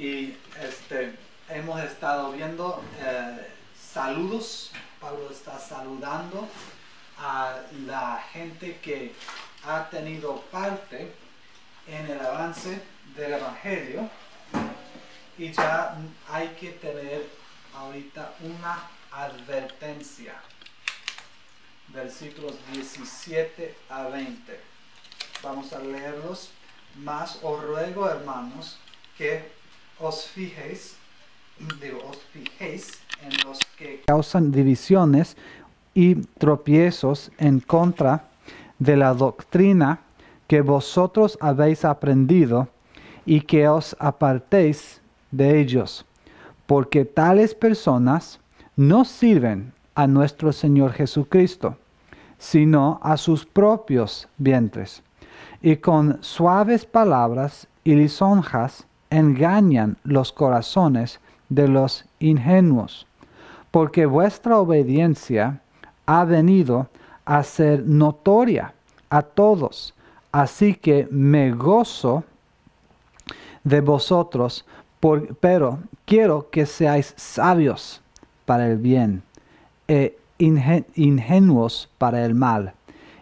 y este, hemos estado viendo eh, saludos. Pablo está saludando a la gente que ha tenido parte en el avance del Evangelio y ya hay que tener ahorita una advertencia. Versículos 17 a 20. Vamos a leerlos. Más os ruego, hermanos, que os fijéis, os en los que causan divisiones y tropiezos en contra de la doctrina que vosotros habéis aprendido y que os apartéis de ellos, porque tales personas no sirven a nuestro Señor Jesucristo, sino a sus propios vientres, y con suaves palabras y lisonjas engañan los corazones de los ingenuos, porque vuestra obediencia ha venido a ser notoria a todos, así que me gozo de vosotros, pero quiero que seáis sabios para el bien e ingenuos para el mal,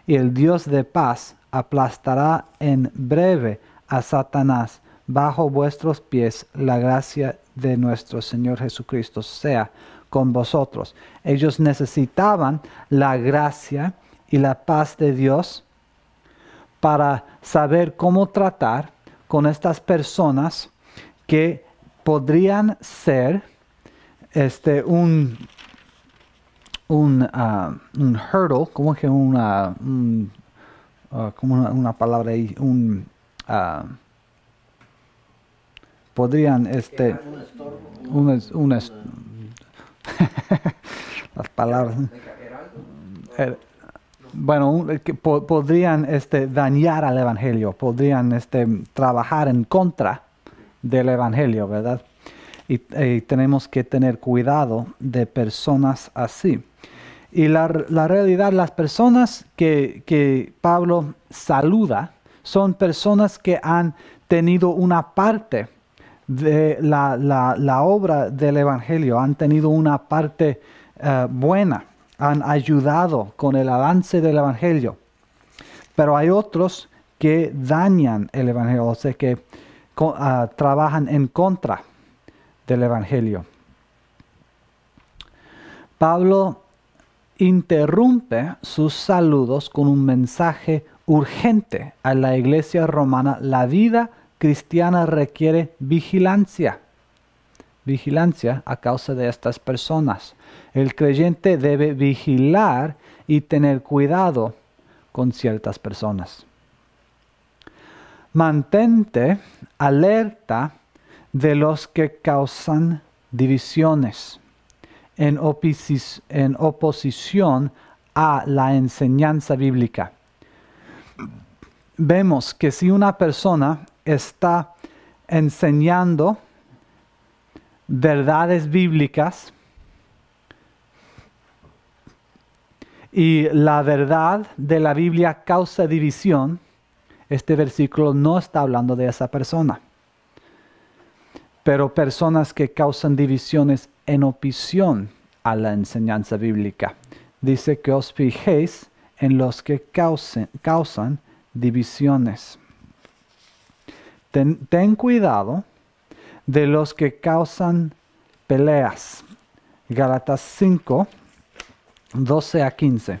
y el Dios de paz aplastará en breve a Satanás bajo vuestros pies la gracia de nuestro Señor Jesucristo sea con vosotros. Ellos necesitaban la gracia y la paz de Dios para saber cómo tratar con estas personas que podrían ser este, un, un, ah, un hurdle, como que una, ah, como una, palabra ahí, un... Ah, podrían, este, un, las palabras, eh, bueno, eh, podrían este, dañar al Evangelio, podrían este, trabajar en contra del Evangelio, ¿verdad? Y, eh, tenemos que tener cuidado de personas así. Y la, realidad, las personas que, que, Pablo saluda son personas que han tenido una parte de la, obra del Evangelio, han tenido una parte eh, buena, han ayudado con el avance del Evangelio. Pero hay otros que dañan el Evangelio, o sea, que ah, trabajan en contra del Evangelio. Pablo interrumpe sus saludos con un mensaje urgente a la iglesia romana, la vida cristiana requiere vigilancia. Vigilancia a causa de estas personas. El creyente debe vigilar y tener cuidado con ciertas personas. Mantente alerta de los que causan divisiones en, oposición a la enseñanza bíblica. Vemos que si una persona está enseñando verdades bíblicas y la verdad de la Biblia causa división, este versículo no está hablando de esa persona. Pero personas que causan divisiones en oposición a la enseñanza bíblica. Dice que os fijéis en los que causan divisiones ten, cuidado de los que causan peleas. Galatas 5, 12 a 15.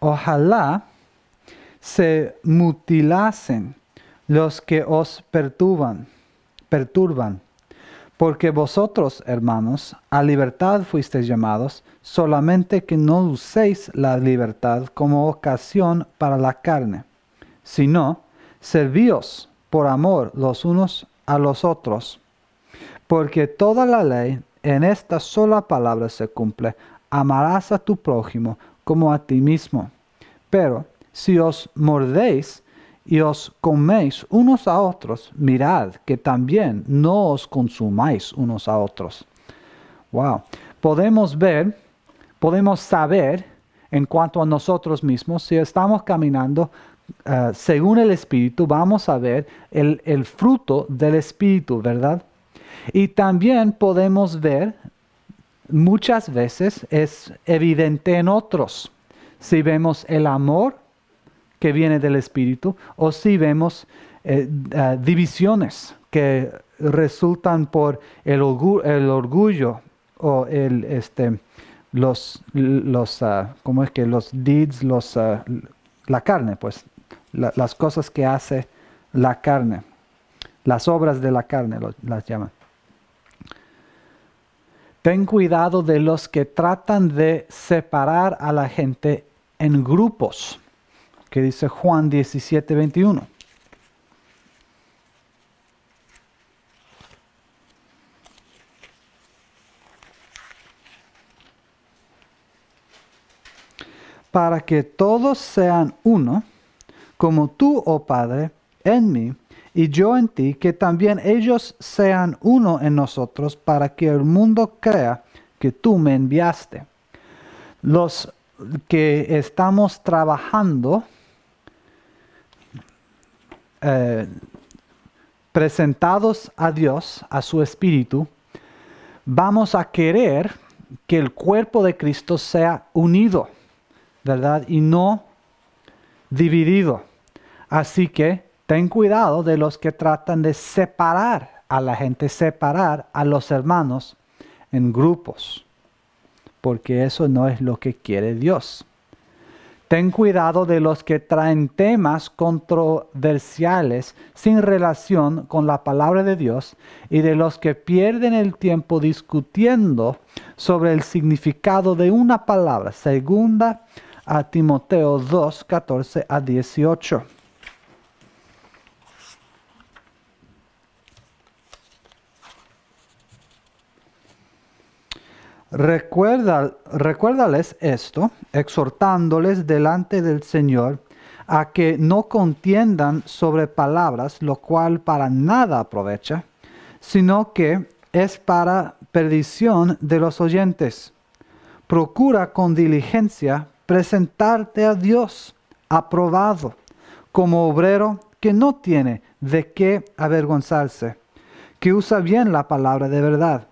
Ojalá se mutilasen los que os perturban, perturban porque vosotros, hermanos, a libertad fuisteis llamados, solamente que no uséis la libertad como ocasión para la carne, sino servíos por amor los unos a los otros. Porque toda la ley en esta sola palabra se cumple, amarás a tu prójimo como a ti mismo. Pero si os mordéis y os coméis unos a otros, mirad que también no os consumáis unos a otros. Wow. Podemos ver, podemos saber en cuanto a nosotros mismos, si estamos caminando eh, según el Espíritu, vamos a ver el, el fruto del Espíritu, ¿verdad? Y también podemos ver, muchas veces es evidente en otros, si vemos el amor, que viene del Espíritu, o si vemos eh, ah, divisiones que resultan por el, orgullo o el, este, los, los ah, es que? Los deeds, los, ah, la carne, pues, las cosas que hace la carne, las obras de la carne las llaman. Ten cuidado de los que tratan de separar a la gente en grupos que dice Juan 17, 21. Para que todos sean uno, como tú, oh Padre, en mí y yo en ti, que también ellos sean uno en nosotros, para que el mundo crea que tú me enviaste. Los que estamos trabajando eh, presentados a Dios, a su Espíritu, vamos a querer que el cuerpo de Cristo sea unido, ¿verdad? Y no dividido. Así que ten cuidado de los que tratan de separar a la gente, separar a los hermanos en grupos, porque eso no es lo que quiere Dios. Ten cuidado de los que traen temas controversiales sin relación con la palabra de Dios y de los que pierden el tiempo discutiendo sobre el significado de una palabra. Segunda a Timoteo 2, 14 a 18. Recuerda, recuérdales esto, exhortándoles delante del Señor a que no contiendan sobre palabras, lo cual para nada aprovecha, sino que es para perdición de los oyentes. Procura con diligencia presentarte a Dios aprobado como obrero que no tiene de qué avergonzarse, que usa bien la palabra de verdad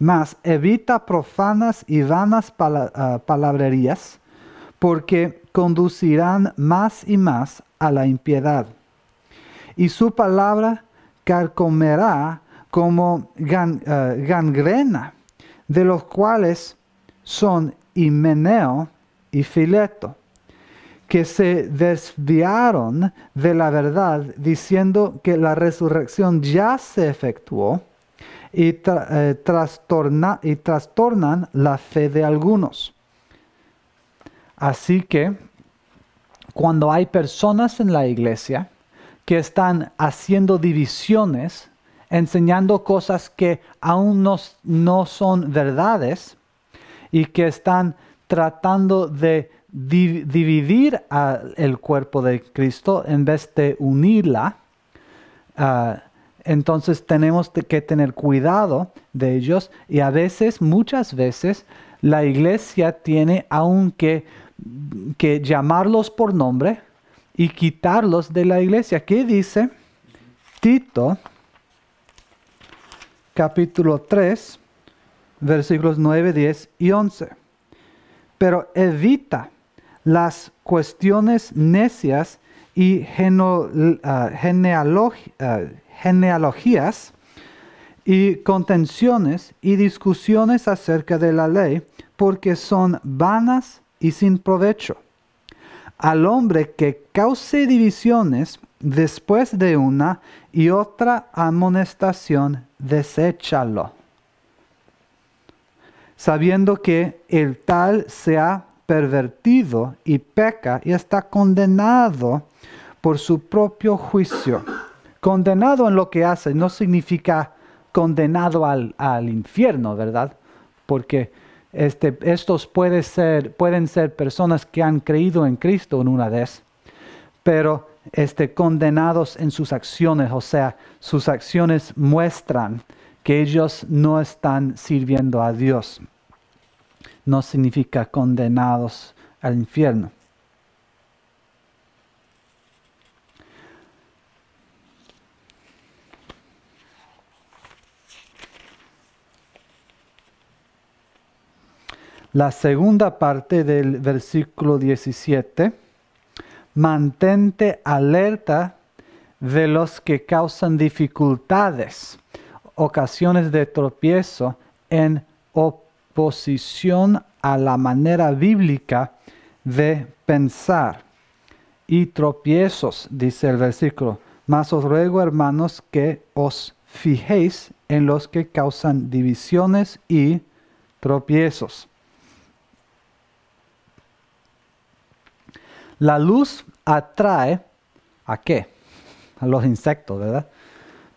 mas evita profanas y vanas ah, palabrerías, porque conducirán más y más a la impiedad. Y su palabra carcomerá como ah, gangrena, de los cuales son Himeneo y Fileto, que se desviaron de la verdad diciendo que la resurrección ya se efectuó y, eh, y trastornan la fe de algunos. Así que cuando hay personas en la iglesia que están haciendo divisiones, enseñando cosas que aún no, no son verdades y que están tratando de dividir el cuerpo de Cristo en vez de unirla, ah, entonces tenemos que tener cuidado de ellos y a veces, muchas veces, la iglesia tiene aún que llamarlos por nombre y quitarlos de la iglesia. ¿Qué dice Tito capítulo 3, versículos 9, 10 y 11? Pero evita las cuestiones necias y ah, genealogías ah, genealogías y contenciones y discusiones acerca de la ley, porque son vanas y sin provecho. Al hombre que cause divisiones después de una y otra amonestación, deséchalo, sabiendo que el tal se ha pervertido y peca y está condenado por su propio juicio Condenado en lo que hace no significa condenado al, infierno, ¿verdad? Porque este, estos ser, pueden ser personas que han creído en Cristo en una vez, pero este, condenados en sus acciones, o sea, sus acciones muestran que ellos no están sirviendo a Dios. No significa condenados al infierno. la segunda parte del versículo 17, mantente alerta de los que causan dificultades, ocasiones de tropiezo en oposición a la manera bíblica de pensar. Y tropiezos, dice el versículo, mas os ruego hermanos que os fijéis en los que causan divisiones y tropiezos La luz atrae a qué? A los insectos, ¿verdad?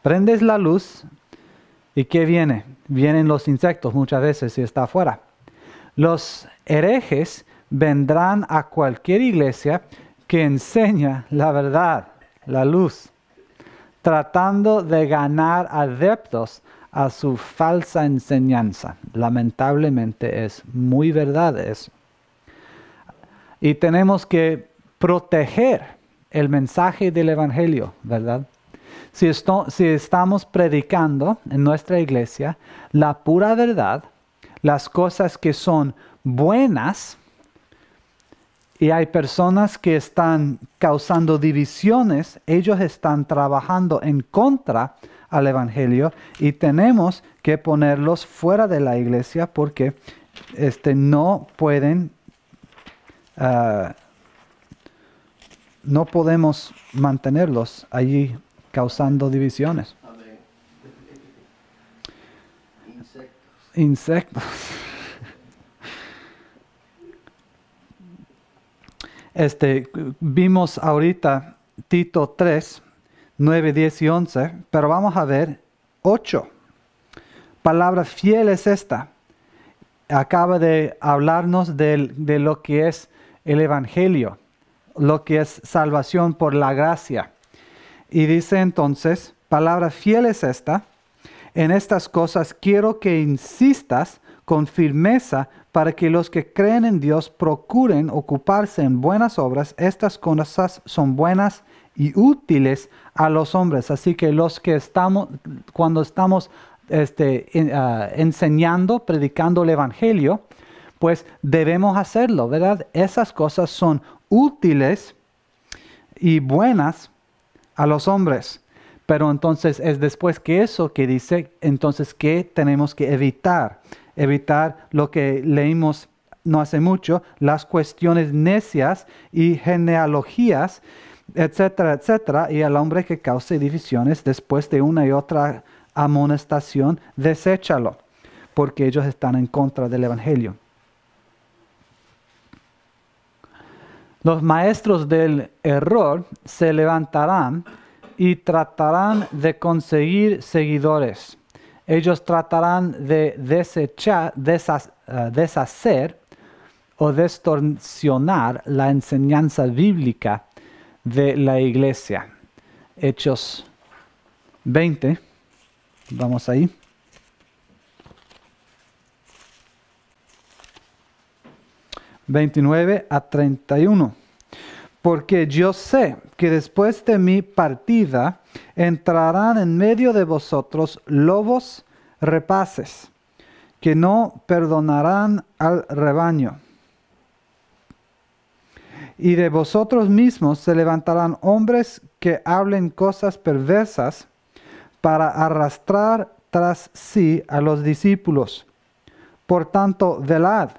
Prendes la luz y ¿qué viene? Vienen los insectos muchas veces si está afuera. Los herejes vendrán a cualquier iglesia que enseña la verdad, la luz, tratando de ganar adeptos a su falsa enseñanza. Lamentablemente es muy verdad eso. Y tenemos que proteger el mensaje del Evangelio, ¿verdad? Si, estamos predicando en nuestra iglesia la pura verdad, las cosas que son buenas, y hay personas que están causando divisiones, ellos están trabajando en contra al Evangelio y tenemos que ponerlos fuera de la iglesia porque este, no pueden ah, no podemos mantenerlos allí causando divisiones. Insectos. Este, vimos ahorita Tito 3, 9, 10 y 11, pero vamos a ver 8. Palabra fiel es esta. Acaba de hablarnos de lo que es el Evangelio lo que es salvación por la gracia. Y dice entonces, palabra fiel es esta, en estas cosas quiero que insistas con firmeza para que los que creen en Dios procuren ocuparse en buenas obras. Estas cosas son buenas y útiles a los hombres. Así que los que estamos, cuando estamos este, ah, enseñando, predicando el Evangelio, pues debemos hacerlo, ¿verdad? Esas cosas son útiles y buenas a los hombres. Pero entonces es después que eso que dice, entonces, ¿qué tenemos que evitar? Evitar lo que leímos no hace mucho, las cuestiones necias y genealogías, etcétera, etcétera, y al hombre que cause divisiones después de una y otra amonestación, deséchalo, porque ellos están en contra del Evangelio. Los maestros del error se levantarán y tratarán de conseguir seguidores. Ellos tratarán de desechar, deshacer, eh, deshacer o distorsionar la enseñanza bíblica de la iglesia. Hechos 20. Vamos ahí. 29 a 31. Porque yo sé que después de mi partida entrarán en medio de vosotros lobos repaces, que no perdonarán al rebaño. Y de vosotros mismos se levantarán hombres que hablen cosas perversas para arrastrar tras sí a los discípulos. Por tanto, velad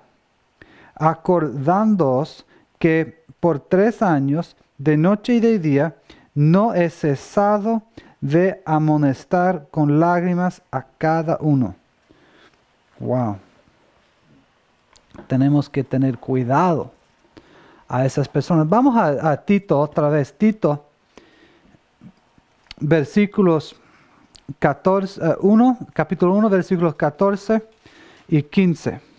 acordándoos que por tres años, de noche y de día, no he cesado de amonestar con lágrimas a cada uno. Wow. Tenemos que tener cuidado a esas personas. Vamos a, Tito otra vez. Tito, versículos 14, 1, eh, capítulo 1, versículos 14 y 15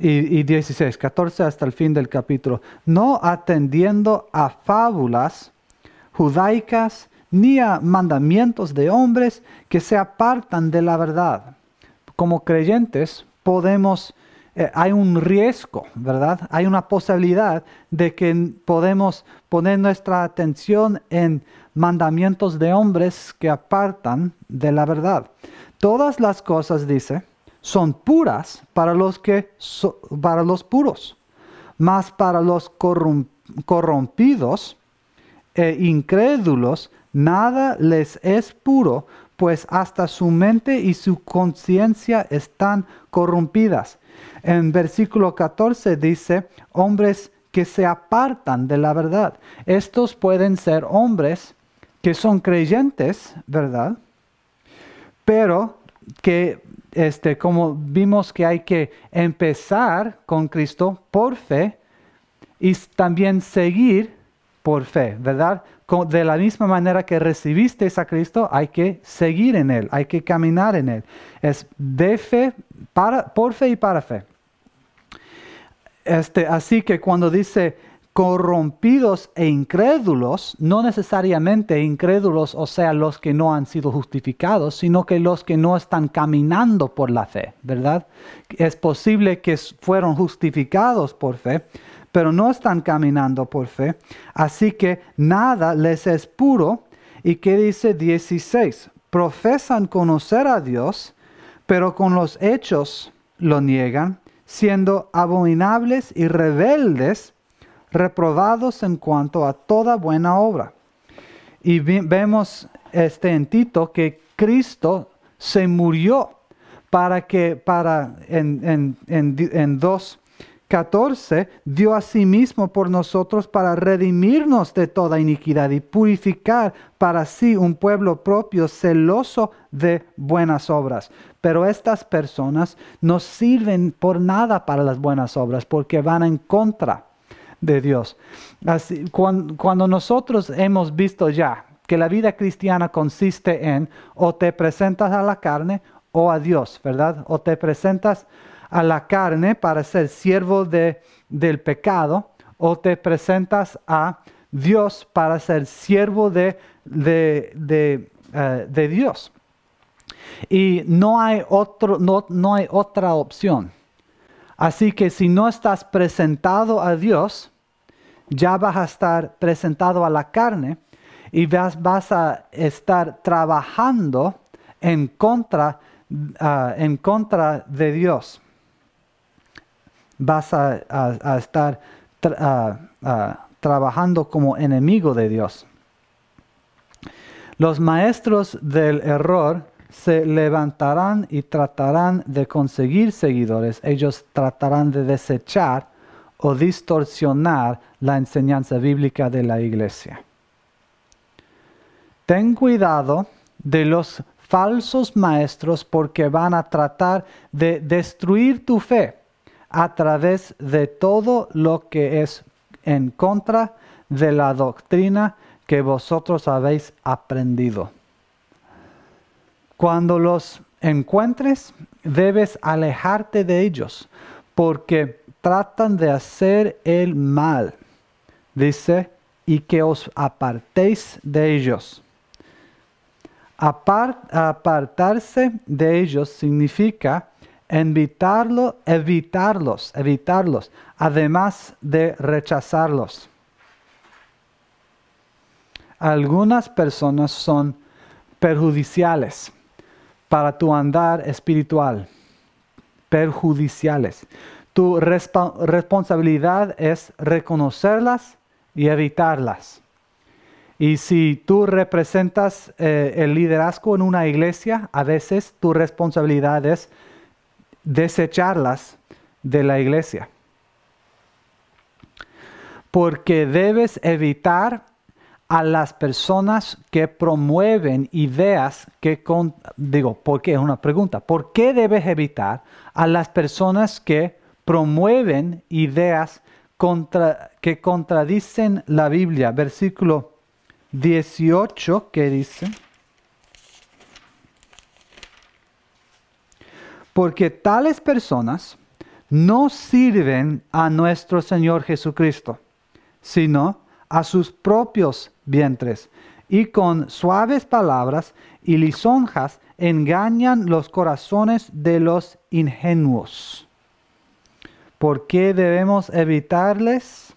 y, y 16, 14 hasta el fin del capítulo, no atendiendo a fábulas judaicas ni a mandamientos de hombres que se apartan de la verdad. Como creyentes podemos, eh, hay un riesgo, ¿verdad? Hay una posibilidad de que podemos poner nuestra atención en mandamientos de hombres que apartan de la verdad. Todas las cosas, dice, son puras para los, que para los puros, mas para los corrompidos e incrédulos nada les es puro, pues hasta su mente y su conciencia están corrompidas. En versículo 14 dice, hombres que se apartan de la verdad. Estos pueden ser hombres que son creyentes, ¿verdad? Pero que este, como vimos que hay que empezar con Cristo por fe y también seguir por fe, ¿verdad? De la misma manera que recibisteis a Cristo, hay que seguir en Él, hay que caminar en Él. Es de fe, para, por fe y para fe. Este, así que cuando dice corrompidos e incrédulos, no necesariamente incrédulos, o sea, los que no han sido justificados, sino que los que no están caminando por la fe, ¿verdad? Es posible que fueron justificados por fe, pero no están caminando por fe, así que nada les es puro. ¿Y qué dice 16? Profesan conocer a Dios, pero con los hechos lo niegan, siendo abominables y rebeldes reprobados en cuanto a toda buena obra. Y vemos este en Tito que Cristo se murió para que, para, en, en, 2.14, dio a sí mismo por nosotros para redimirnos de toda iniquidad y purificar para sí un pueblo propio celoso de buenas obras. Pero estas personas no sirven por nada para las buenas obras porque van en contra de Dios. Así, cuando, nosotros hemos visto ya que la vida cristiana consiste en o te presentas a la carne o a Dios, ¿verdad? O te presentas a la carne para ser siervo de, del pecado o te presentas a Dios para ser siervo de, de, de eh, Dios. Y no hay, otro, no, no hay otra opción. Así que si no estás presentado a Dios, ya vas a estar presentado a la carne y vas, a estar trabajando en contra, ah, en contra de Dios. Vas a, estar trabajando como enemigo de Dios. Los maestros del error se levantarán y tratarán de conseguir seguidores. Ellos tratarán de desechar o distorsionar la enseñanza bíblica de la iglesia. Ten cuidado de los falsos maestros porque van a tratar de destruir tu fe a través de todo lo que es en contra de la doctrina que vosotros habéis aprendido. Cuando los encuentres, debes alejarte de ellos, porque tratan de hacer el mal. Dice, y que os apartéis de ellos. apartarse de ellos significa evitarlo, evitarlos, evitarlos, además de rechazarlos. Algunas personas son perjudiciales para tu andar espiritual perjudiciales. Tu responsabilidad es reconocerlas y evitarlas. Y si tú representas eh, el liderazgo en una iglesia, a veces tu responsabilidad es desecharlas de la iglesia. Porque debes evitar a las personas que promueven ideas que digo, ¿por Es una pregunta. ¿Por qué debes evitar a las personas que promueven ideas contra, que contradicen la Biblia? Versículo 18 ¿qué dice, porque tales personas no sirven a nuestro Señor Jesucristo, sino a sus propios vientres, y con suaves palabras y lisonjas engañan los corazones de los ingenuos. ¿Por qué debemos evitarles?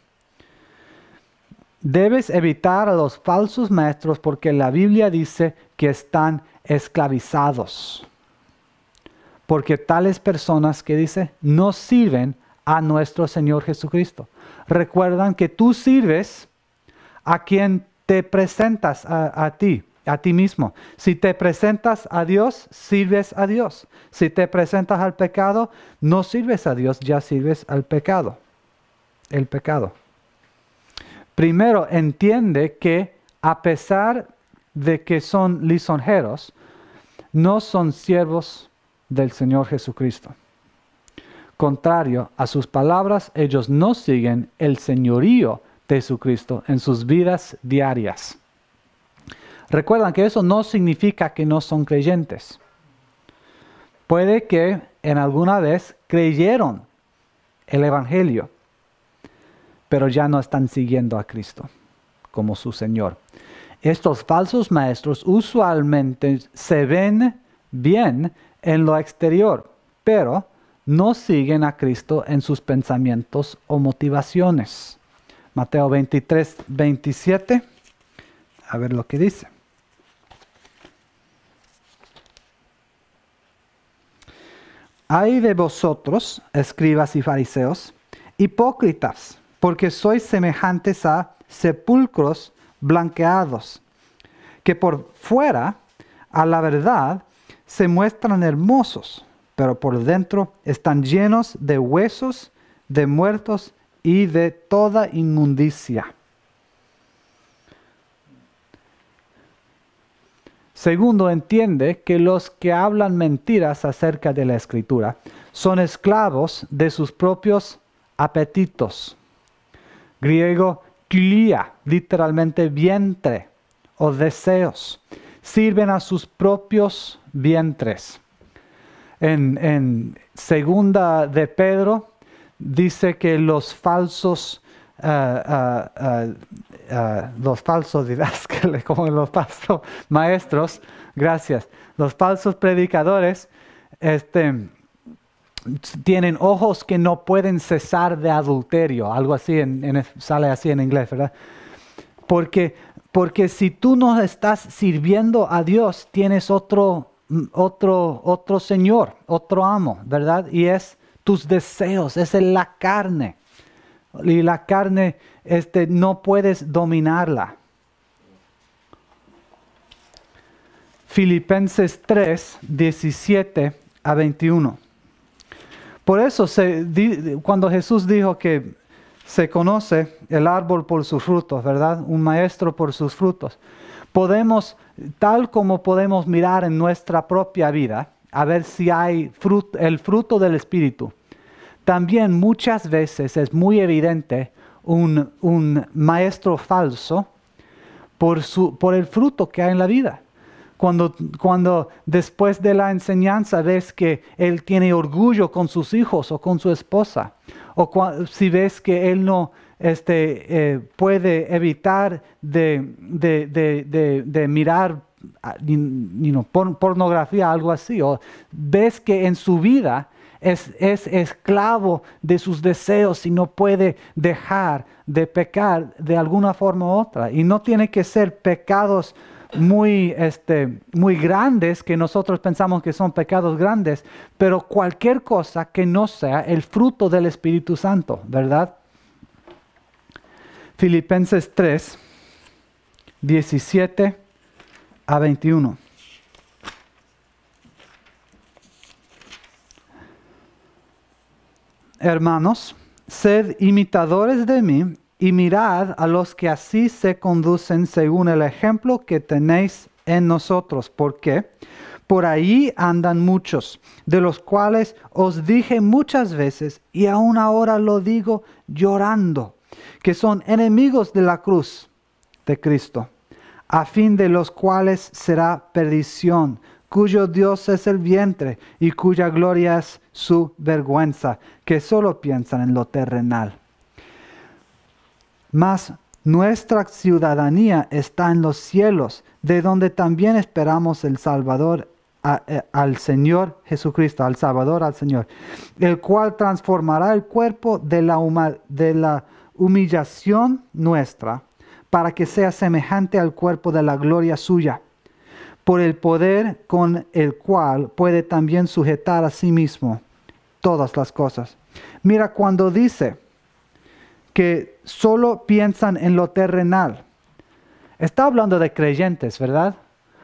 Debes evitar a los falsos maestros porque la Biblia dice que están esclavizados. Porque tales personas que dice no sirven a nuestro Señor Jesucristo. Recuerdan que tú sirves a quien te presentas a, ti, a ti mismo. Si te presentas a Dios, sirves a Dios. Si te presentas al pecado, no sirves a Dios, ya sirves al pecado. El pecado. Primero, entiende que a pesar de que son lisonjeros, no son siervos del Señor Jesucristo. Contrario a sus palabras, ellos no siguen el señorío de Jesucristo en sus vidas diarias. Recuerdan que eso no significa que no son creyentes. Puede que en alguna vez creyeron el Evangelio, pero ya no están siguiendo a Cristo como su Señor. Estos falsos maestros usualmente se ven bien en lo exterior, pero no siguen a Cristo en sus pensamientos o motivaciones. Mateo 23, 27. A ver lo que dice. Hay de vosotros, escribas y fariseos, hipócritas, porque sois semejantes a sepulcros blanqueados, que por fuera, a la verdad, se muestran hermosos, pero por dentro están llenos de huesos de muertos y de toda inmundicia. Segundo, entiende que los que hablan mentiras acerca de la escritura son esclavos de sus propios apetitos. Griego, clía, literalmente vientre o deseos. Sirven a sus propios vientres. en segunda de Pedro dice que los falsos, eh, eh, eh, los falsos didáscales, como los falsos maestros, gracias, los falsos predicadores, este, tienen ojos que no pueden cesar de adulterio, algo así, en, sale así en inglés, ¿verdad? Porque, porque si tú no estás sirviendo a Dios, tienes otro, otro, otro Señor, otro amo, ¿verdad? Y es tus deseos, es la carne. Y la carne este, no puedes dominarla. Filipenses 3, 17 a 21. Por eso cuando Jesús dijo que se conoce el árbol por sus frutos, ¿verdad? Un maestro por sus frutos. Podemos, tal como podemos mirar en nuestra propia vida, a ver si hay el fruto del Espíritu. También muchas veces es muy evidente un, maestro falso por, su, por el fruto que hay en la vida. Cuando, cuando, después de la enseñanza ves que él tiene orgullo con sus hijos o con su esposa, o si ves que él no este, eh, puede evitar de, de, de, de mirar pornografía, algo así, o ves que en su vida es, es, esclavo de sus deseos y no puede dejar de pecar de alguna forma u otra. Y no tiene que ser pecados muy, este, muy grandes, que nosotros pensamos que son pecados grandes, pero cualquier cosa que no sea el fruto del Espíritu Santo, ¿verdad? Filipenses 3, 17 a 21. Hermanos, sed imitadores de mí y mirad a los que así se conducen según el ejemplo que tenéis en nosotros. porque Por ahí andan muchos, de los cuales os dije muchas veces, y aún ahora lo digo llorando, que son enemigos de la cruz de Cristo a fin de los cuales será perdición, cuyo Dios es el vientre y cuya gloria es su vergüenza, que solo piensan en lo terrenal. Mas nuestra ciudadanía está en los cielos, de donde también esperamos el Salvador, eh, al Señor Jesucristo, al Salvador, al Señor, el cual transformará el cuerpo de la humillación nuestra para que sea semejante al cuerpo de la gloria suya, por el poder con el cual puede también sujetar a sí mismo todas las cosas. Mira cuando dice que solo piensan en lo terrenal. Está hablando de creyentes, ¿verdad?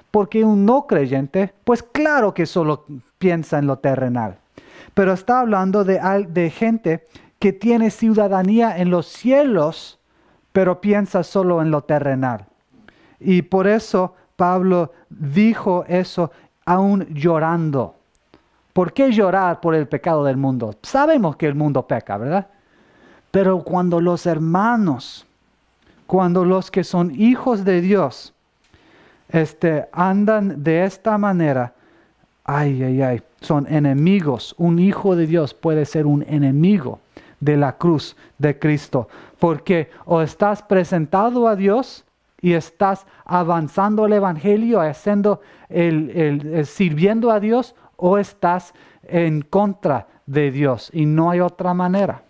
Porque un no creyente, pues claro que solo piensa en lo terrenal. Pero está hablando de, de gente que tiene ciudadanía en los cielos pero piensa solo en lo terrenal. Y por eso Pablo dijo eso aún llorando. ¿Por qué llorar por el pecado del mundo? Sabemos que el mundo peca, ¿verdad? Pero cuando los hermanos, cuando los que son hijos de Dios, este, andan de esta manera, ay, ay, ay, son enemigos. Un hijo de Dios puede ser un enemigo de la cruz de Cristo. Porque o estás presentado a Dios y estás avanzando el Evangelio, haciendo el, sirviendo a Dios, o estás en contra de Dios y no hay otra manera.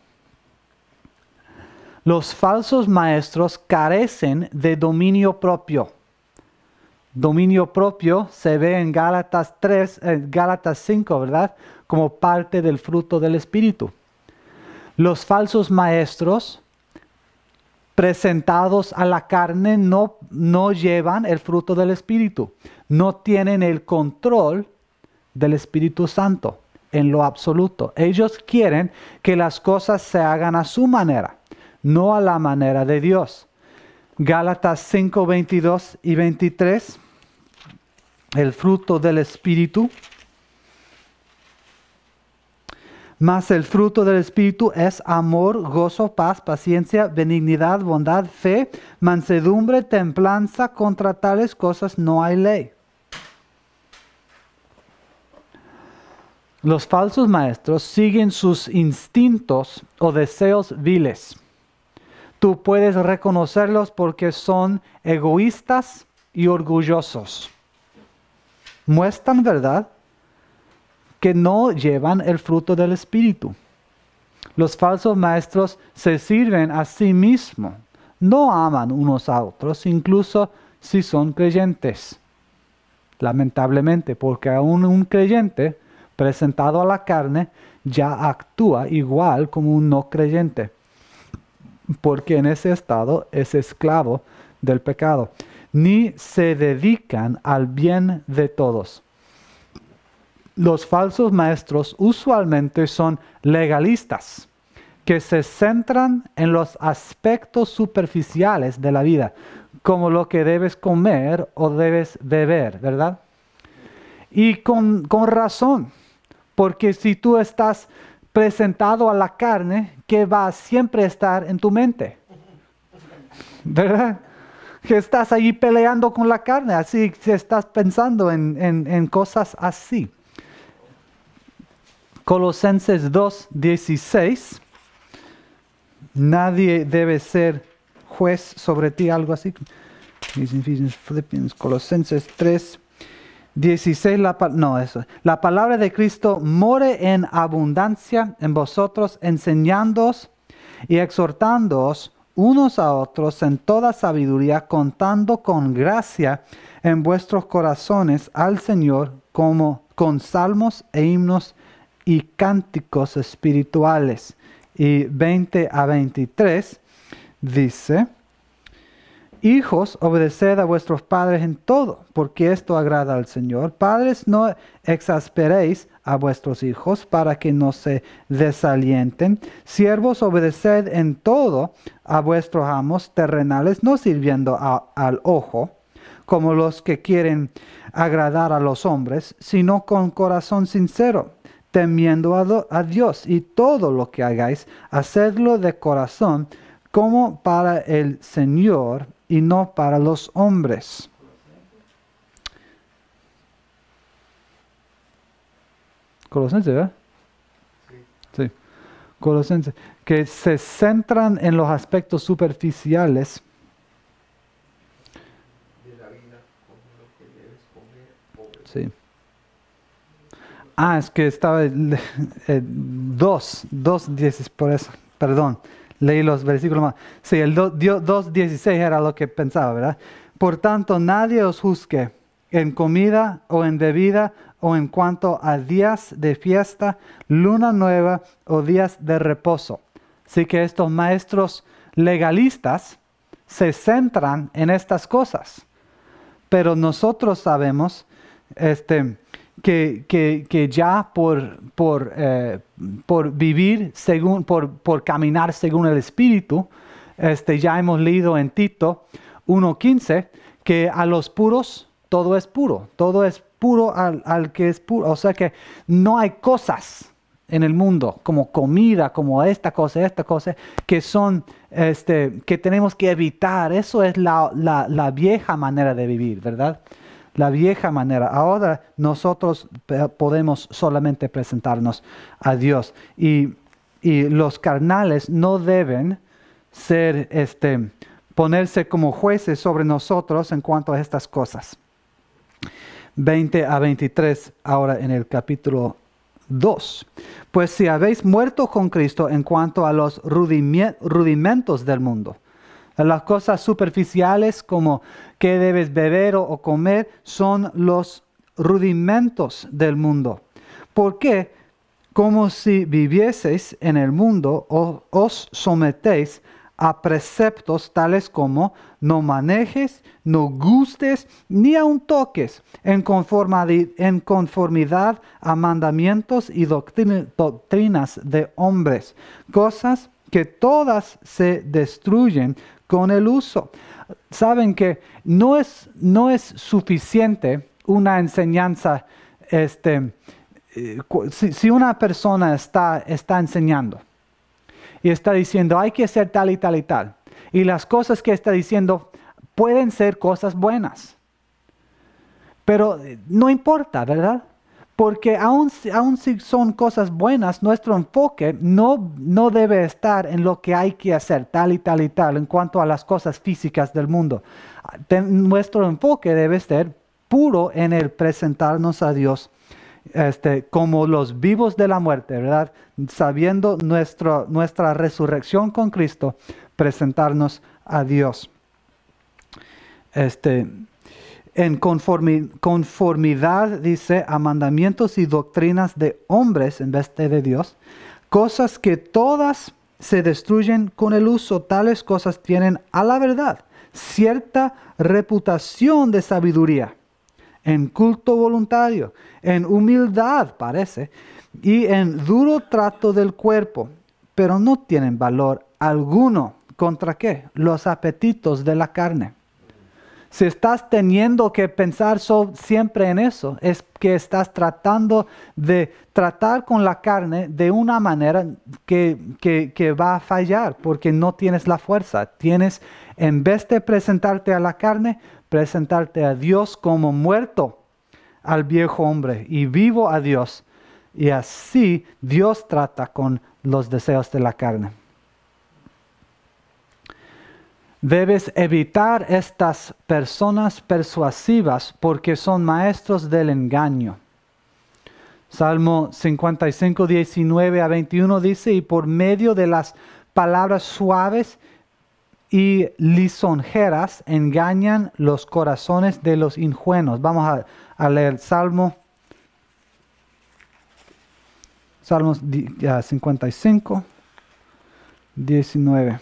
Los falsos maestros carecen de dominio propio. Dominio propio se ve en Gálatas 3, en eh, Gálatas 5, ¿verdad? Como parte del fruto del Espíritu. Los falsos maestros presentados a la carne no, no llevan el fruto del Espíritu, no tienen el control del Espíritu Santo en lo absoluto. Ellos quieren que las cosas se hagan a su manera, no a la manera de Dios. Gálatas 5, 22 y 23, el fruto del Espíritu. Mas el fruto del Espíritu es amor, gozo, paz, paciencia, benignidad, bondad, fe, mansedumbre, templanza. Contra tales cosas no hay ley. Los falsos maestros siguen sus instintos o deseos viles. Tú puedes reconocerlos porque son egoístas y orgullosos. Muestran verdad, que no llevan el fruto del Espíritu. Los falsos maestros se sirven a sí mismos, no aman unos a otros, incluso si son creyentes. Lamentablemente, porque aún un creyente presentado a la carne ya actúa igual como un no creyente, porque en ese estado es esclavo del pecado, ni se dedican al bien de todos los falsos maestros usualmente son legalistas, que se centran en los aspectos superficiales de la vida, como lo que debes comer o debes beber, ¿verdad? Y con, razón, porque si tú estás presentado a la carne, ¿qué va a siempre estar en tu mente, ¿verdad? que estás ahí peleando con la carne, así que estás pensando en cosas así. Colosenses 2.16, nadie debe ser juez sobre ti, algo así. Colosenses 3, 16, la, no, eso. La palabra de Cristo more en abundancia en vosotros, enseñándoos y exhortándoos unos a otros en toda sabiduría, contando con gracia en vuestros corazones al Señor, como con salmos e himnos y cánticos espirituales. Y 20 a 23 dice, Hijos, obedeced a vuestros padres en todo, porque esto agrada al Señor. Padres, no exasperéis a vuestros hijos para que no se desalienten. Siervos, obedeced en todo a vuestros amos terrenales, no sirviendo al ojo, como los que quieren agradar a los hombres, sino con corazón sincero temiendo a, Dios. Y todo lo que hagáis, hacedlo de corazón, como para el Señor y no para los hombres. Colosenses, ¿verdad? Sí. Colosenses. Que se centran en los aspectos superficiales. De como lo que debes comer, Sí. Ah, es que estaba 2, eh, dos, dos por eso, perdón, leí los versículos más. Sí, el 2.16 era lo que pensaba, ¿verdad? Por tanto, nadie os juzgue en comida o en bebida o en cuanto a días de fiesta, luna nueva o días de reposo. Así que estos maestros legalistas se centran en estas cosas. Pero nosotros sabemos, este, que, ya por, por, eh, por, vivir según, por, caminar según el Espíritu, este, ya hemos leído en Tito 1.15 que a los puros todo es puro, todo es puro al, que es puro. O sea que no hay cosas en el mundo, como comida, como esta cosa, esta cosa, que son, este, que tenemos que evitar. Eso es la vieja manera de vivir, ¿verdad? la vieja manera. Ahora nosotros eh, podemos solamente presentarnos a Dios. Y, los carnales no deben ser, este, ponerse como jueces sobre nosotros en cuanto a estas cosas. 20 a 23, ahora en el capítulo 2. Pues si habéis muerto con Cristo en cuanto a los rudimentos del mundo las cosas superficiales como qué debes beber o comer son los rudimentos del mundo. Porque Como si vivieseis en el mundo, os sometéis a preceptos tales como no manejes, no gustes, ni aun toques, en conformidad, a mandamientos y doctrinas de hombres, cosas que todas se destruyen con el uso. Saben que no es, no es suficiente una enseñanza, este, eh, si, una persona está, está enseñando y está diciendo hay que ser tal y tal y tal, y las cosas que está diciendo pueden ser cosas buenas, pero eh, no importa, ¿verdad? Porque aun, si son cosas buenas, nuestro enfoque no, no debe estar en lo que hay que hacer, tal y tal y tal, en cuanto a las cosas físicas del mundo. nuestro enfoque debe ser puro en el presentarnos a Dios este, como los vivos de la muerte, ¿verdad? Sabiendo nuestra resurrección con Cristo, presentarnos a Dios. Este, en conformidad, dice, a mandamientos y doctrinas de hombres en vez de, de Dios, cosas que todas se destruyen con el uso, tales cosas tienen a la verdad cierta reputación de sabiduría, en culto voluntario, en humildad parece, y en duro trato del cuerpo, pero no tienen valor alguno contra qué? Los apetitos de la carne si estás teniendo que pensar siempre en eso, es que estás tratando de tratar con la carne de una manera que va a fallar, porque no tienes la fuerza. Tienes, en vez de presentarte a la carne, presentarte a Dios como muerto al viejo hombre y vivo a Dios. Y así Dios trata con los deseos de la carne. Debes evitar estas personas persuasivas porque son maestros del engaño. Salmo 55, 19 a 21 dice, y por medio de las palabras suaves y lisonjeras engañan los corazones de los injuenos. Vamos a, a leer Salmo, Salmos 55, 19.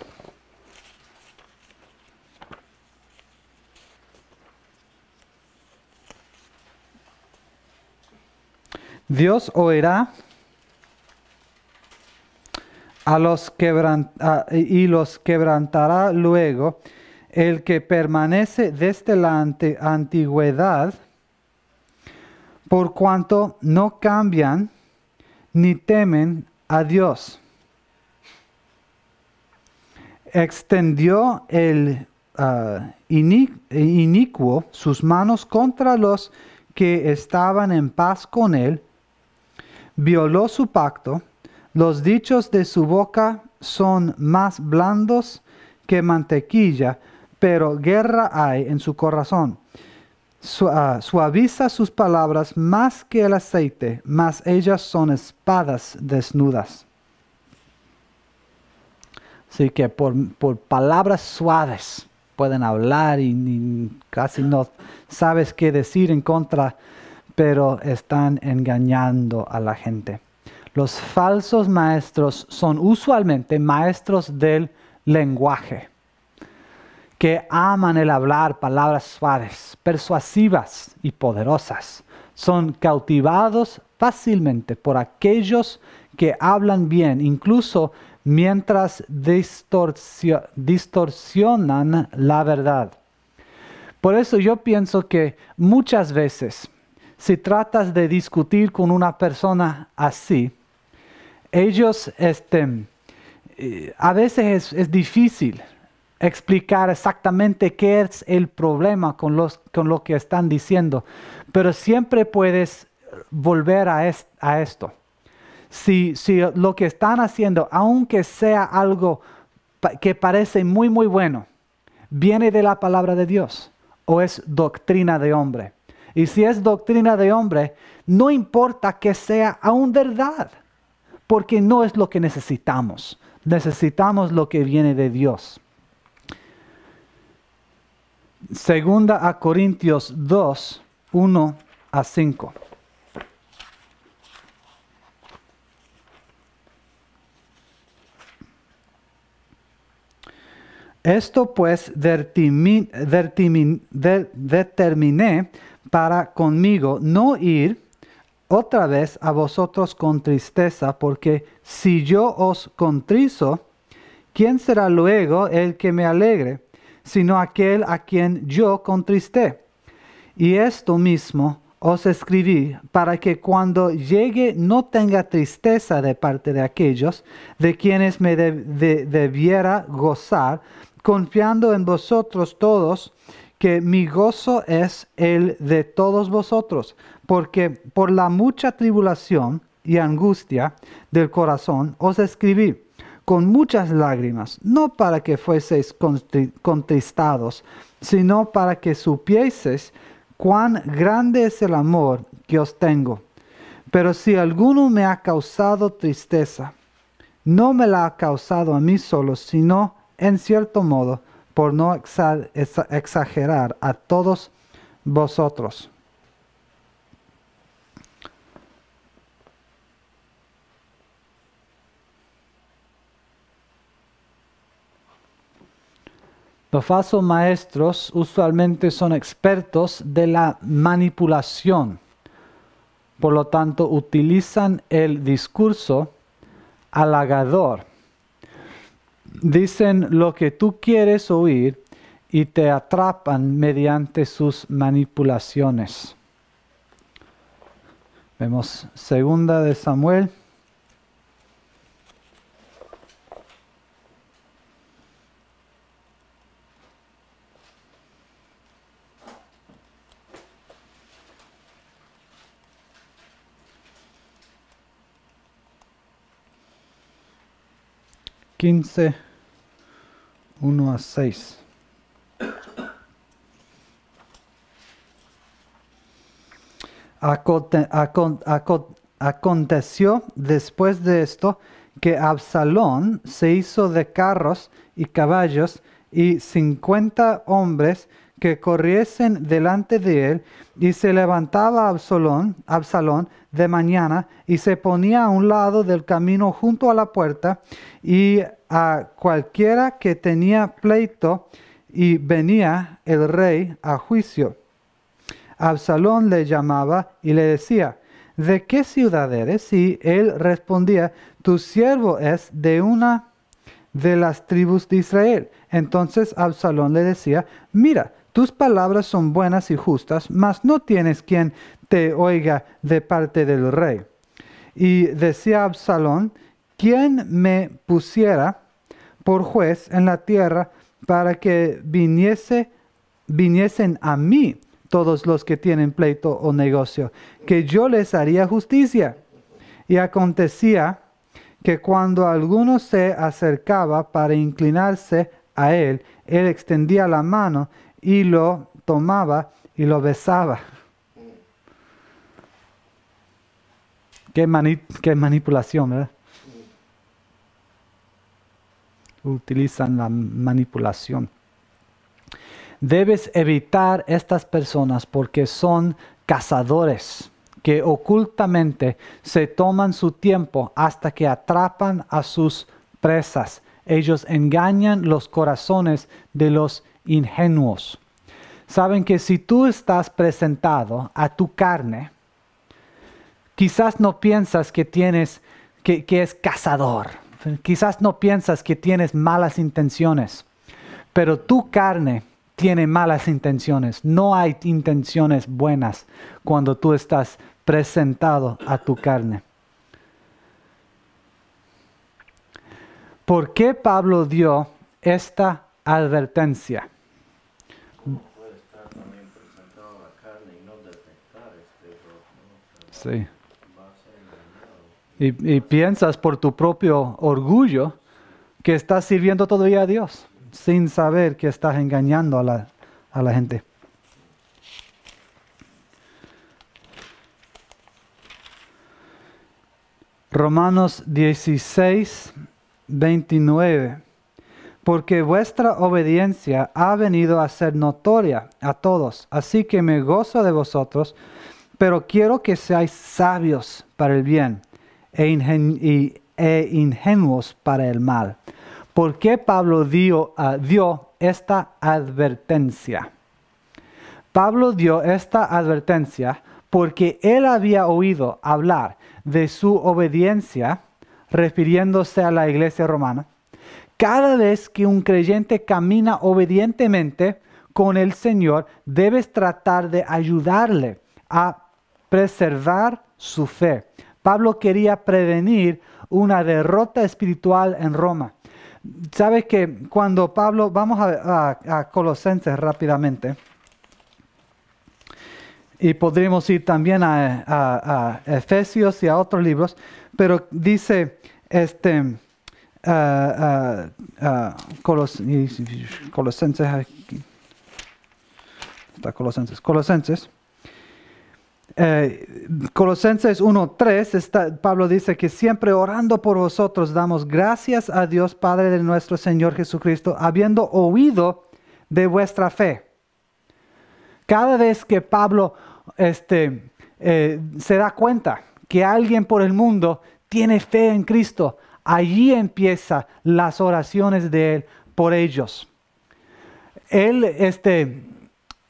Dios oirá a los y los quebrantará luego. El que permanece desde la antigüedad, por cuanto no cambian ni temen a Dios. Extendió el ah, inicuo sus manos contra los que estaban en paz con él violó su pacto, los dichos de su boca son más blandos que mantequilla, pero guerra hay en su corazón. Ah, suaviza sus palabras más que el aceite, mas ellas son espadas desnudas. Así que por, palabras suaves pueden hablar y, casi no sabes qué decir en contra de pero están engañando a la gente. Los falsos maestros son usualmente maestros del lenguaje, que aman el hablar palabras suaves, persuasivas y poderosas. Son cautivados fácilmente por aquellos que hablan bien, incluso mientras distorsionan la verdad. Por eso yo pienso que muchas veces si tratas de discutir con una persona así, ellos, este, eh, a veces es, difícil explicar exactamente qué es el problema con, los, con lo que están diciendo, pero siempre puedes volver a, a esto. Si, si, lo que están haciendo, aunque sea algo que parece muy, muy bueno, viene de la palabra de Dios o es doctrina de hombre, y si es doctrina de hombre, no importa que sea aún verdad, porque no es lo que necesitamos. Necesitamos lo que viene de Dios. Segunda a Corintios 2, 1 a 5. Esto pues determiné para conmigo no ir otra vez a vosotros con tristeza, porque si yo os contrizo, ¿quién será luego el que me alegre, sino aquel a quien yo contristé? Y esto mismo os escribí para que cuando llegue no tenga tristeza de parte de aquellos de quienes me debiera gozar, confiando en vosotros todos que mi gozo es el de todos vosotros, porque por la mucha tribulación y angustia del corazón os escribí con muchas lágrimas, no para que fueseis contristados, sino para que supieseis cuán grande es el amor que os tengo. Pero si alguno me ha causado tristeza, no me la ha causado a mí solo, sino, en cierto modo, por no exagerar a todos vosotros. Los falsos maestros usualmente son expertos de la manipulación, por lo tanto utilizan el discurso halagador Dicen lo que tú quieres oír y te atrapan mediante sus manipulaciones. Vemos segunda de Samuel. Quince. 1 a 6. aconteció después de esto que Absalón se hizo de carros y caballos y 50 hombres que corriesen delante de él, y se levantaba Absalón, Absalón de mañana, y se ponía a un lado del camino junto a la puerta, y a cualquiera que tenía pleito, y venía el rey a juicio. Absalón le llamaba y le decía, ¿de qué ciudad eres? Y él respondía, tu siervo es de una de las tribus de Israel. Entonces Absalón le decía, mira, tus palabras son buenas y justas, mas no tienes quien te oiga de parte del rey. Y decía Absalón, ¿quién me pusiera por juez en la tierra para que viniese, viniesen a mí todos los que tienen pleito o negocio, que yo les haría justicia? Y acontecía que cuando alguno se acercaba para inclinarse a él, él extendía la mano y lo tomaba y lo besaba. Qué, manipulación, ¿verdad? Utilizan la manipulación. Debes evitar estas personas porque son cazadores que ocultamente se toman su tiempo hasta que atrapan a sus presas. Ellos engañan los corazones de los ingenuos. Saben que si tú estás presentado a tu carne, quizás no piensas que tienes, que, es cazador, quizás no piensas que tienes malas intenciones, pero tu carne tiene malas intenciones. No hay intenciones buenas cuando tú estás presentado a tu carne. ¿Por qué Pablo dio esta advertencia? Y, piensas por tu propio orgullo que estás sirviendo todavía a Dios, sin saber que estás engañando a la, a la gente. Romanos 16, 29. Porque vuestra obediencia ha venido a ser notoria a todos, así que me gozo de vosotros pero quiero que seáis sabios para el bien e, e ingenuos para el mal. ¿Por qué Pablo dio, ah, dio esta advertencia? Pablo dio esta advertencia porque él había oído hablar de su obediencia, refiriéndose a la iglesia romana, cada vez que un creyente camina obedientemente con el Señor, debes tratar de ayudarle a preservar su fe. Pablo quería prevenir una derrota espiritual en Roma. Sabes que cuando Pablo, vamos a, Colosenses rápidamente, y podríamos ir también a, Efesios y a otros libros, pero dice este eh, eh, eh, Colosenses aquí. Está Colosenses. Colosenses. Eh, Colosenses 1.3, Pablo dice que siempre orando por vosotros damos gracias a Dios Padre de nuestro Señor Jesucristo, habiendo oído de vuestra fe. Cada vez que Pablo este, eh, se da cuenta que alguien por el mundo tiene fe en Cristo, allí empieza las oraciones de él por ellos. Él, este,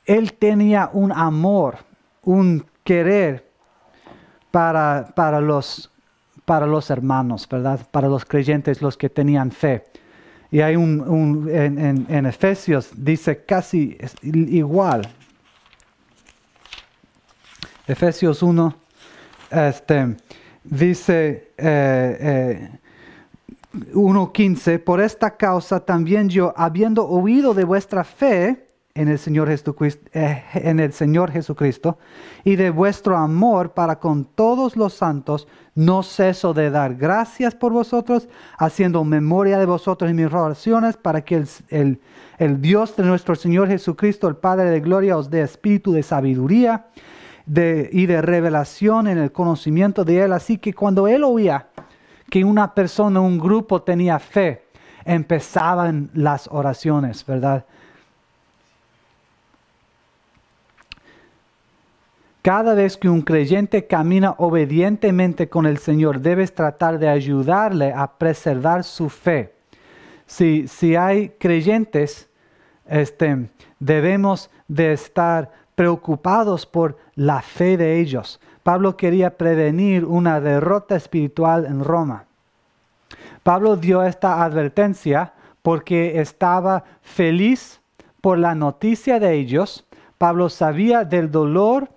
él tenía un amor, un querer para, los, para los hermanos, ¿verdad? Para los creyentes, los que tenían fe. Y hay un, en, Efesios dice casi igual. Efesios 1 este, dice 1.15, eh, eh, por esta causa también yo, habiendo oído de vuestra fe, eh, en el, Señor Jesucristo, y de vuestro amor para con todos los santos, no ceso de dar gracias por vosotros, haciendo memoria de vosotros en mis oraciones, para que el, Dios de nuestro Señor Jesucristo, el Padre de Gloria, os dé espíritu de sabiduría y de revelación en el conocimiento de Él. Así que cuando Él oía que una persona, un grupo tenía fe, empezaban las oraciones, ¿verdad? Cada vez que un creyente camina obedientemente con el Señor, debes tratar de ayudarle a preservar su fe. Si, si hay creyentes, este, debemos de estar preocupados por la fe de ellos. Pablo quería prevenir una derrota espiritual en Roma. Pablo dio esta advertencia porque estaba feliz por la noticia de ellos. Pablo sabía del dolor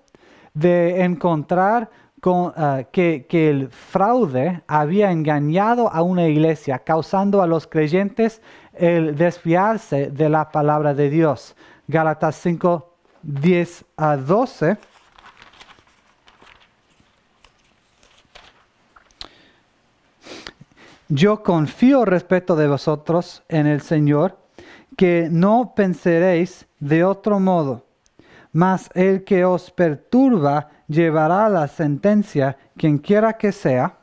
de encontrar ah, que, el fraude había engañado a una iglesia, causando a los creyentes el desviarse de la palabra de Dios. Gálatas 5, 10 a 12. Yo confío respecto de vosotros en el Señor, que no pensaréis de otro modo mas el que os perturba llevará la sentencia quien quiera que sea.